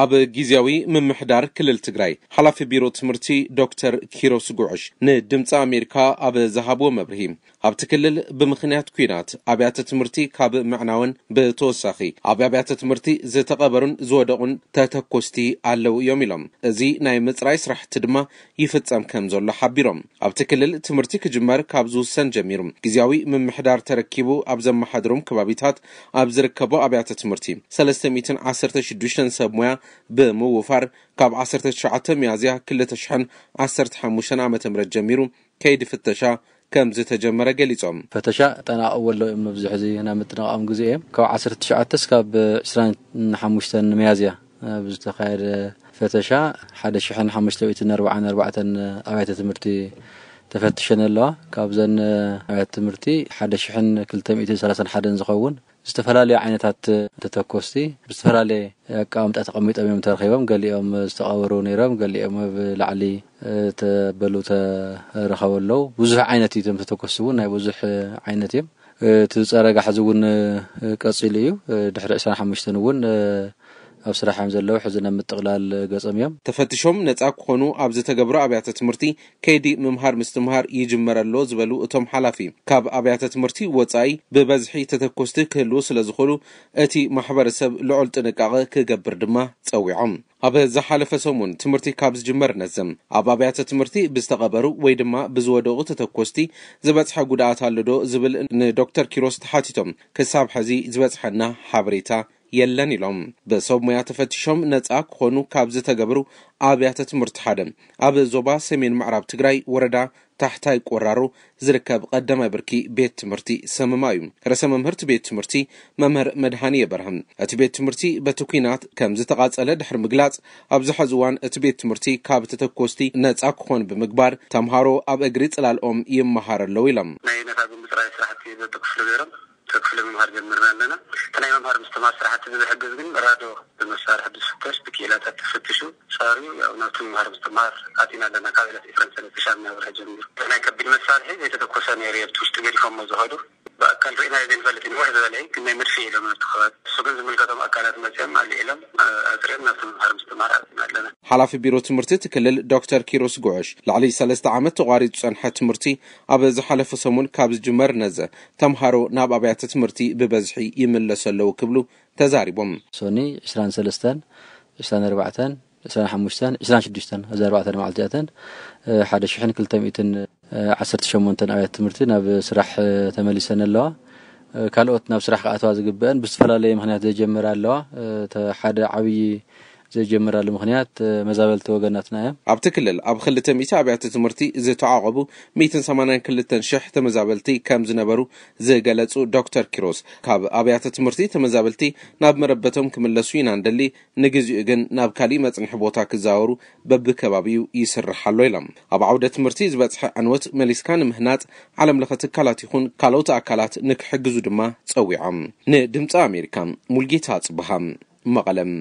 ኣብ ግዜያዊ ምምሕዳር ክልል ትግራይ ሓላፊ ቢሮ ትምህርቲ ዶክተር ኪሮስጉዑሽ ንድምፂ ኣሜሪካ ኣብ ዝሃብዎ መብርሂም ኣብቲ ክልል ብምኽንያት ኩናት ኣብያተ ትምህርቲ ካብ ምዕናወን ብተወሳኺ ኣብ ኣብያተ ትምህርቲ ዝተቐበሩን ዝወደቁን ተተኮስቲ ኣለው እዮም ኢሎም እዚ ናይ ምፅራይ ስራሕቲ ድማ ይፍፀም ከም ዘሎ ሓቢሮም ኣብቲ ክልል ትምህርቲ ክጅመር ካብ ዝውሰን ጀሚሩ ግዜያዊ ምምሕዳር ተረኪቡ ኣብ ዘመሓድሮም ከባቢታት ኣብ ዝርከቦ ኣብያተ ትምህርቲ 316ዱሽ ሰብ ሙያ ብምውፋር ካብ 1ተሸ ያዝያ 215 ዓ ም ጀሚሩ ከይዲ ፍተሻ ከም ዝተጀመረ ገሊፆም ፈተሻ ጠናቀው ኣሎ እዮም መብዝሕ እዚ ናብ ምጥናቅም ግዜ እዮም ካብ 19 ስካብ 25 መያዝያ ብዝተካየደ ፈተሻ 1544 ኣብያተ ትምህርቲ ተፈትሸን ኣለዋ ካብዘን ኣብያተ ትምህርቲ 1231 ዝኸውን ዝተፈላለየ ዓይነታት ተተኮስቲ ብዝተፈላለየ ኣቃምጣ ተቐሚጦም እዮም ተረኺቦም ገሊኦም ዝተቐብሩ ነይሮም ገሊኦም ኣብ ላዕሊ ተበሉ ተረኸቡ ኣለዉ ብዙሕ ዓይነት እዩ ቶም ተተኮስቲ እውን ናይ ብዙሕ ዓይነት እዮም እቲ ፀረጋሕዚ እውን ቀፂሉ እዩ ድሕሪ 2ስራሓሙሽተን እውን ኣብ ስራሕም ዘለዉ ሕዚ ናብ ምጥቕላል ገጾም እዮም ተፈትሾም ነፃ ክኾኑ ኣብ ዝተገብሮ ኣብያተ ትምህርቲ ከይዲ ምምሃር ምስትምሃር ይጅመር ኣሎ ዝበሉ እቶም ሓላፊ ካብ ኣብያተ ትምህርቲ ወፃኢ ብበዝሒ ተተኮስቲ ክህልዉ ስለ ዝኽእሉ እቲ ማሕበረሰብ ልዑል ጥንቃቐ ክገብር ድማ ፀዊዖም ኣብ ዝሓለፈ ሰሙን ትምህርቲ ካብ ዝጅመር ነዝም ኣብ ኣብያተ ትምህርቲ ብዝተቐበሩ ወይ ድማ ብዝወደቑ ተተኮስቲ ዝበፅሐ ጉድኣት ኣለዶ ዝብል ንዶክተር ኪሮስ ተሓቲቶም ክሳብ ሕዚ ዝበፅሐና ሓበሬታ የለን ኢሎም በሰብ ሙያ ተፈቲሾም ነፃ ክኾኑ ካብ ዝተገብሩ ኣብያተ ትምህርቲ ሓደ ኣብ ዞባ ሰሜን ምዕራብ ትግራይ ወረዳ ታሕታይ ቆራሩ ዝርከብ ቀዳማይ ብርኪ ቤት ትምህርቲ ሰመማ እዩ ርእሰ መምህርቲ ቤት ትምህርቲ መምህር መድሃኒ የበርሃም እቲ ቤት ትምህርቲ በቲ ኩናት ከም ዝተቓጸለ ድሕሪ ምግላጽ ኣብ ዝሐዚ እዋን እቲ ቤት ትምህርቲ ካብ ተተኮስቲ ነፃ ክኾን ብምግባር ተምሃሮ ኣብ እግሪ ጽላልኦም ይመሃር ኣለዉ ኢሎም ናይ ነታ ስራሕቲ ዘተክፍሉ ገይሮም ክፍለ ምምሃር ጀሚርና ኣለና እቲ ናይ መምሃር ምስትማር ስራሕቲ ዝሕግዝ ግን ራዶ ብመሳርሒ ብዝፍተሽ ብክእላታት ተፈትሹ ሳሪ ያው ናብቲ ምምሃር ምስትማር ኣጢና ኣለና ካብ ዕለት ዕስራን ሰለስተ ሻዕ ጀሚሩ ናይ ከቢድ መሳርሒ ዘይተተኮሰ ነይሩ የብቲ ውሽጢ ገዲፎሞ ዝኸዱ ولكن وحده العين كنا مرشي إلى منتخبات سجن زملكة أكالات مجمع العلم أسرعنا سمحر مستمرات ኣለና ሓላፊ ቢሮ ትምህርቲ ትክልል ዶክተር ኪሮስ ጉዑሽ ላዕሊ ሰለስተ ዓመት ተቋሪፁ ፀንሐ ትምህርቲ ኣብ ዝሓለፈ ሰሙን ካብ ዝጅመር ነዘ ተምሃሮ ናብ ኣብያተ ትምህርቲ ብበዝሒ ይምለሱ ኣለዉ ክብሉ ተዛሪቦም ሶኒ 23 24 25 26 እዚ 4 መዓልቲ እዚኣተን 1218 ኣብያተ ትምህርቲ ናብ ስራሕ ተመሊሰን ኣለዋ ካልኦት ናብ ስራሕ ክኣትዋ ዝግብአን ብዝተፈላለየ ምክንያት ዘጀመረ ኣለዋ ሓደ ዓብይ ዘጀመራሉ ምክንያት መዛበልቲ ወገናትና እዮም ኣብቲ ክልል ኣብ 200 ኣብያተ ትምህርቲ ዝተዓቐቡ 182,000 ተመዛበልቲ ከም ዝነበሩ ዝገለጹ ዶክተር ኪሮስ ካብ ኣብያተ ትምህርቲ ተመዛበልቲ ናብ መረበቶም ክምለሱ ኢና ንደሊ ንግዜኡ ግን ናብ ካሊእ መፅንሒ ቦታ ክዛወሩ በብከባቢኡ ይስራሕ ኣሎ ኢሎም ኣብ ዓውደ ትምህርቲ ዝበፅሐ ዕንወት መሊስካ ንምህናፅ ዓለም ለኸ ትካላት ይኹን ካልኦት ኣካላት ንክሕግዙ ድማ ፀዊዖም ንድምፂ ኣሜሪካ ሙልጌታ ጽብሃም መቐለም